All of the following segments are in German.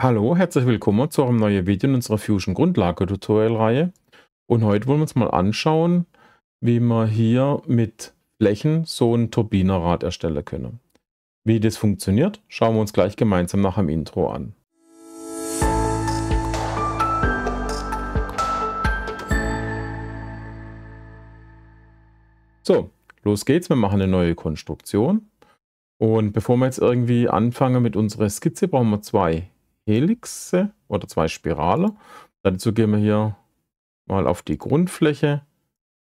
Hallo, herzlich willkommen zu einem neuen Video in unserer Fusion Grundlage Tutorial Reihe. Und heute wollen wir uns mal anschauen, wie man hier mit Flächen so ein Turbinenrad erstellen können. Wie das funktioniert, schauen wir uns gleich gemeinsam nach dem Intro an. So, los geht's. Wir machen eine neue Konstruktion. Und bevor wir jetzt irgendwie anfangen mit unserer Skizze, brauchen wir zwei Helixe oder zwei Spirale. Dazu gehen wir hier mal auf die Grundfläche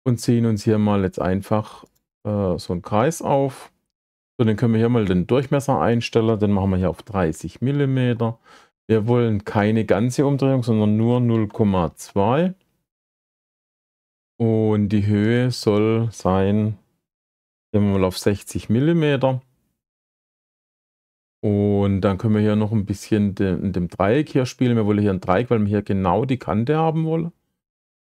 und ziehen uns hier mal jetzt einfach äh, so einen Kreis auf. So, dann können wir hier mal den Durchmesser einstellen. Den machen wir hier auf 30 mm. Wir wollen keine ganze Umdrehung, sondern nur 0,2. Und die Höhe soll sein, gehen wir mal auf 60 mm. Und dann können wir hier noch ein bisschen de, in dem Dreieck hier spielen. Wir wollen hier ein Dreieck, weil wir hier genau die Kante haben wollen.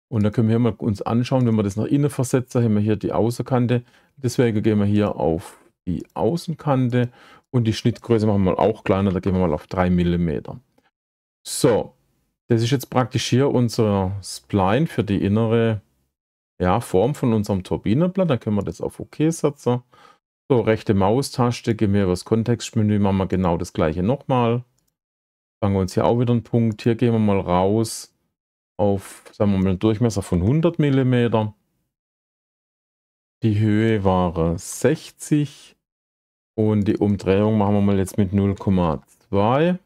Und dann können wir hier mal uns anschauen, wenn wir das nach innen versetzen, haben wir hier die Außenkante. Deswegen gehen wir hier auf die Außenkante und die Schnittgröße machen wir auch kleiner, da gehen wir mal auf 3 mm. So, das ist jetzt praktisch hier unser Spline für die innere ja, Form von unserem Turbinenblatt. Dann können wir das auf OK setzen so, rechte Maustaste, gehen wir über das Kontextmenü, machen wir genau das gleiche nochmal. Fangen wir uns hier auch wieder einen Punkt. Hier gehen wir mal raus auf, sagen wir mal, einen Durchmesser von 100 mm. Die Höhe war 60 und die Umdrehung machen wir mal jetzt mit 0,2.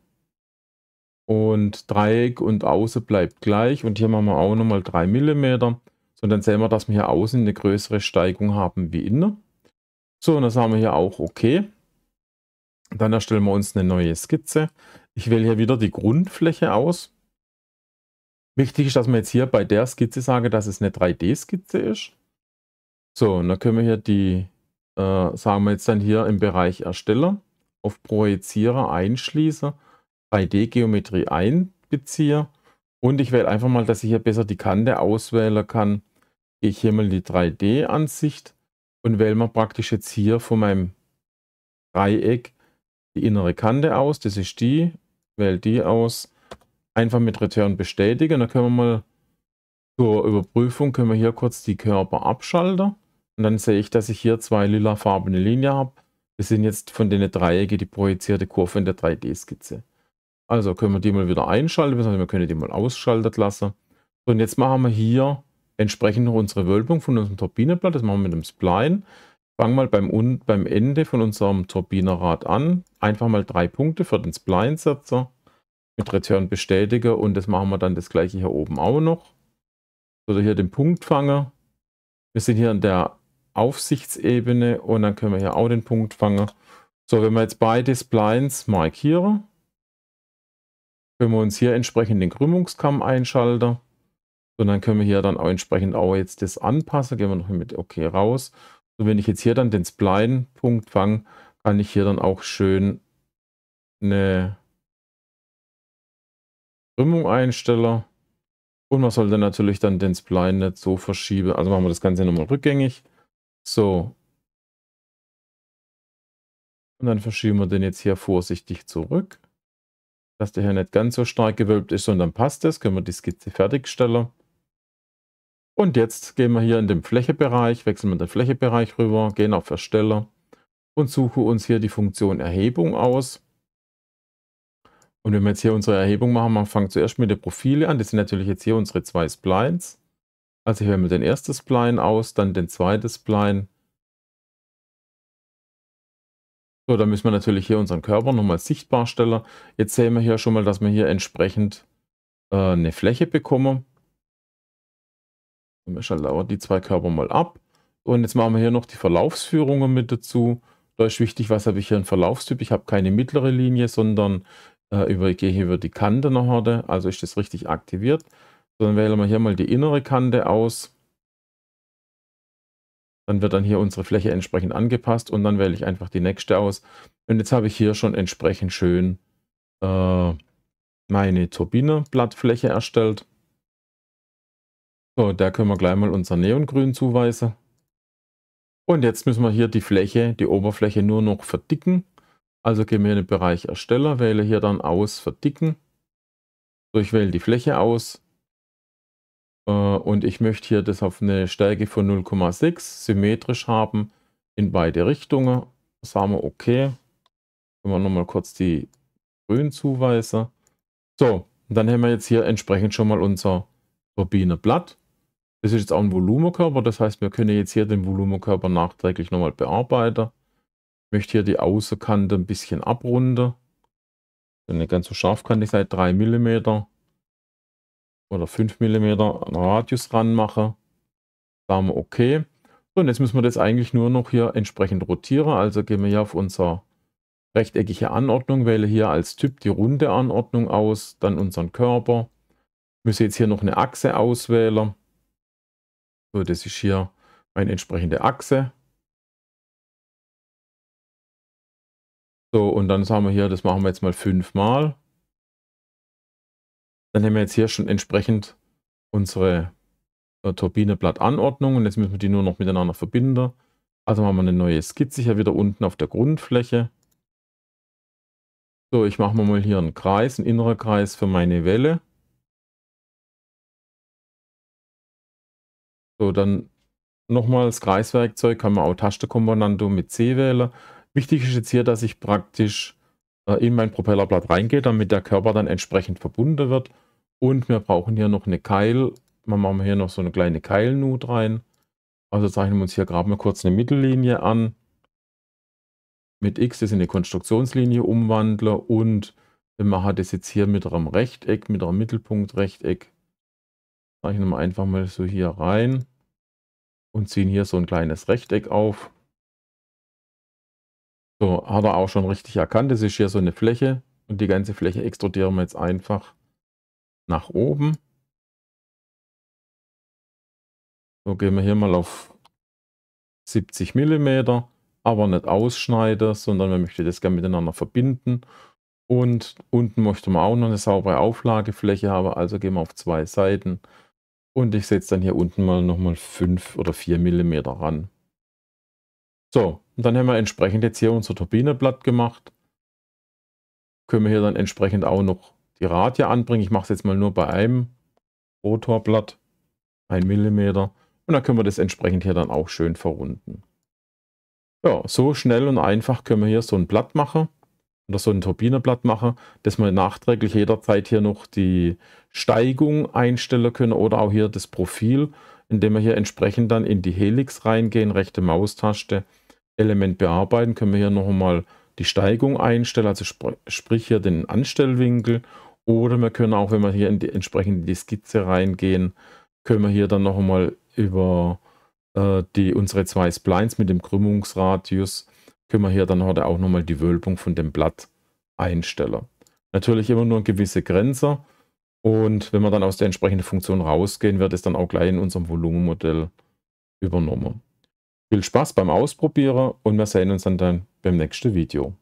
Und Dreieck und Außen bleibt gleich und hier machen wir auch nochmal 3 mm. So, dann sehen wir, dass wir hier außen eine größere Steigung haben wie innen. So, und das haben wir hier auch okay. Dann erstellen wir uns eine neue Skizze. Ich wähle hier wieder die Grundfläche aus. Wichtig ist, dass man jetzt hier bei der Skizze sage, dass es eine 3D-Skizze ist. So, und dann können wir hier die, äh, sagen wir jetzt dann hier im Bereich Ersteller, auf Projizierer einschließe, 3D-Geometrie einbeziehe und ich wähle einfach mal, dass ich hier besser die Kante auswählen kann. Gehe ich hier mal in die 3D-Ansicht und wähle mir praktisch jetzt hier von meinem Dreieck die innere Kante aus. Das ist die. Wähle die aus. Einfach mit Return bestätigen. Dann können wir mal zur Überprüfung können wir hier kurz die Körper abschalten. Und dann sehe ich, dass ich hier zwei lilafarbene Linien habe. Das sind jetzt von den Dreiecke die projizierte Kurve in der 3D-Skizze. Also können wir die mal wieder einschalten, wir können die mal ausschalten lassen. und jetzt machen wir hier entsprechend noch unsere Wölbung von unserem Turbinenblatt. Das machen wir mit dem Spline. Fangen mal beim, beim Ende von unserem Turbinerrad an. Einfach mal drei Punkte für den Spline-Setzer. Mit Return Bestätiger und das machen wir dann das gleiche hier oben auch noch. So, hier den Punktfanger. Wir sind hier an der Aufsichtsebene und dann können wir hier auch den Punktfanger. So, wenn wir jetzt beide Splines markieren, können wir uns hier entsprechend den Krümmungskamm einschalten. Und dann können wir hier dann auch entsprechend auch jetzt das anpassen. Gehen wir noch mit OK raus. Und wenn ich jetzt hier dann den Spline-Punkt fange, kann ich hier dann auch schön eine Krümmung einstellen. Und man sollte natürlich dann den Spline nicht so verschieben. Also machen wir das Ganze nochmal rückgängig. So. Und dann verschieben wir den jetzt hier vorsichtig zurück dass der hier nicht ganz so stark gewölbt ist, sondern passt das. Können wir die Skizze fertigstellen. Und jetzt gehen wir hier in den Flächebereich, wechseln wir den Flächebereich rüber, gehen auf Ersteller und suchen uns hier die Funktion Erhebung aus. Und wenn wir jetzt hier unsere Erhebung machen, wir fangen zuerst mit den Profile an. Das sind natürlich jetzt hier unsere zwei Splines. Also hier wähle wir den ersten Spline aus, dann den zweiten Spline. So, dann müssen wir natürlich hier unseren Körper nochmal sichtbar stellen. Jetzt sehen wir hier schon mal, dass wir hier entsprechend äh, eine Fläche bekommen. Dann schallern die zwei Körper mal ab. Und jetzt machen wir hier noch die Verlaufsführungen mit dazu. Da ist wichtig, was habe ich hier einen Verlaufstyp? Ich habe keine mittlere Linie, sondern äh, über, gehe hier über die Kante nach Horde. Also ist das richtig aktiviert. Dann wählen wir hier mal die innere Kante aus. Dann wird dann hier unsere Fläche entsprechend angepasst und dann wähle ich einfach die nächste aus. Und jetzt habe ich hier schon entsprechend schön äh, meine Turbinenblattfläche erstellt. So, da können wir gleich mal unser Neongrün zuweisen. Und jetzt müssen wir hier die Fläche, die Oberfläche nur noch verdicken. Also gehen wir in den Bereich Ersteller, wähle hier dann aus Verdicken. So, ich wähle die Fläche aus. Äh, und ich möchte hier das auf eine Stärke von 0,6 symmetrisch haben in beide Richtungen. Sagen wir OK. Können wir nochmal kurz die Grün zuweisen. So, dann haben wir jetzt hier entsprechend schon mal unser Turbineblatt. Das ist jetzt auch ein Volumenkörper, das heißt, wir können jetzt hier den Volumenkörper nachträglich nochmal bearbeiten. Ich möchte hier die Außenkante ein bisschen abrunden. Denn nicht ganz so scharf kann ich sein, 3 mm oder 5 mm an Radius dran mache. Sagen wir okay. So, und jetzt müssen wir das eigentlich nur noch hier entsprechend rotieren. Also gehen wir hier auf unsere rechteckige Anordnung, wähle hier als Typ die runde Anordnung aus, dann unseren Körper. Ich muss jetzt hier noch eine Achse auswählen. So, das ist hier meine entsprechende Achse. So, und dann sagen wir hier, das machen wir jetzt mal fünfmal. Dann haben wir jetzt hier schon entsprechend unsere äh, Turbineblattanordnung und jetzt müssen wir die nur noch miteinander verbinden. Also machen wir eine neue Skizze hier wieder unten auf der Grundfläche. So, ich mache mal hier einen Kreis, einen inneren Kreis für meine Welle. So, dann nochmals Kreiswerkzeug kann man auch Tastenkommando mit C wählen. Wichtig ist jetzt hier, dass ich praktisch äh, in mein Propellerblatt reingehe, damit der Körper dann entsprechend verbunden wird. Und wir brauchen hier noch eine Keil. Man machen hier noch so eine kleine Keilnut rein. Also zeichnen wir uns hier gerade mal kurz eine Mittellinie an. Mit X das in eine Konstruktionslinie umwandeln und wir machen das jetzt hier mit einem Rechteck, mit einem Mittelpunktrechteck. Zeichnen wir einfach mal so hier rein und ziehen hier so ein kleines Rechteck auf. So, hat er auch schon richtig erkannt. Das ist hier so eine Fläche und die ganze Fläche extrudieren wir jetzt einfach nach oben. So gehen wir hier mal auf 70 mm, aber nicht ausschneiden, sondern wir möchten das gerne miteinander verbinden. Und unten möchten wir auch noch eine saubere Auflagefläche haben, also gehen wir auf zwei Seiten und ich setze dann hier unten mal nochmal 5 oder 4 mm ran. So, und dann haben wir entsprechend jetzt hier unser Turbineblatt gemacht. Können wir hier dann entsprechend auch noch die Radie anbringen. Ich mache es jetzt mal nur bei einem Rotorblatt, 1 mm. Und dann können wir das entsprechend hier dann auch schön verrunden. Ja, so schnell und einfach können wir hier so ein Blatt machen oder so ein Turbinenblatt machen, dass wir nachträglich jederzeit hier noch die Steigung einstellen können oder auch hier das Profil, indem wir hier entsprechend dann in die Helix reingehen, rechte Maustaste, Element bearbeiten, können wir hier noch einmal die Steigung einstellen, also sp sprich hier den Anstellwinkel oder wir können auch, wenn wir hier in die, entsprechend in die Skizze reingehen, können wir hier dann noch einmal über äh, die, unsere zwei Splines mit dem Krümmungsradius können wir hier dann heute auch nochmal die Wölbung von dem Blatt einstellen. Natürlich immer nur eine gewisse Grenze. Und wenn wir dann aus der entsprechenden Funktion rausgehen, wird es dann auch gleich in unserem Volumenmodell übernommen. Viel Spaß beim Ausprobieren und wir sehen uns dann, dann beim nächsten Video.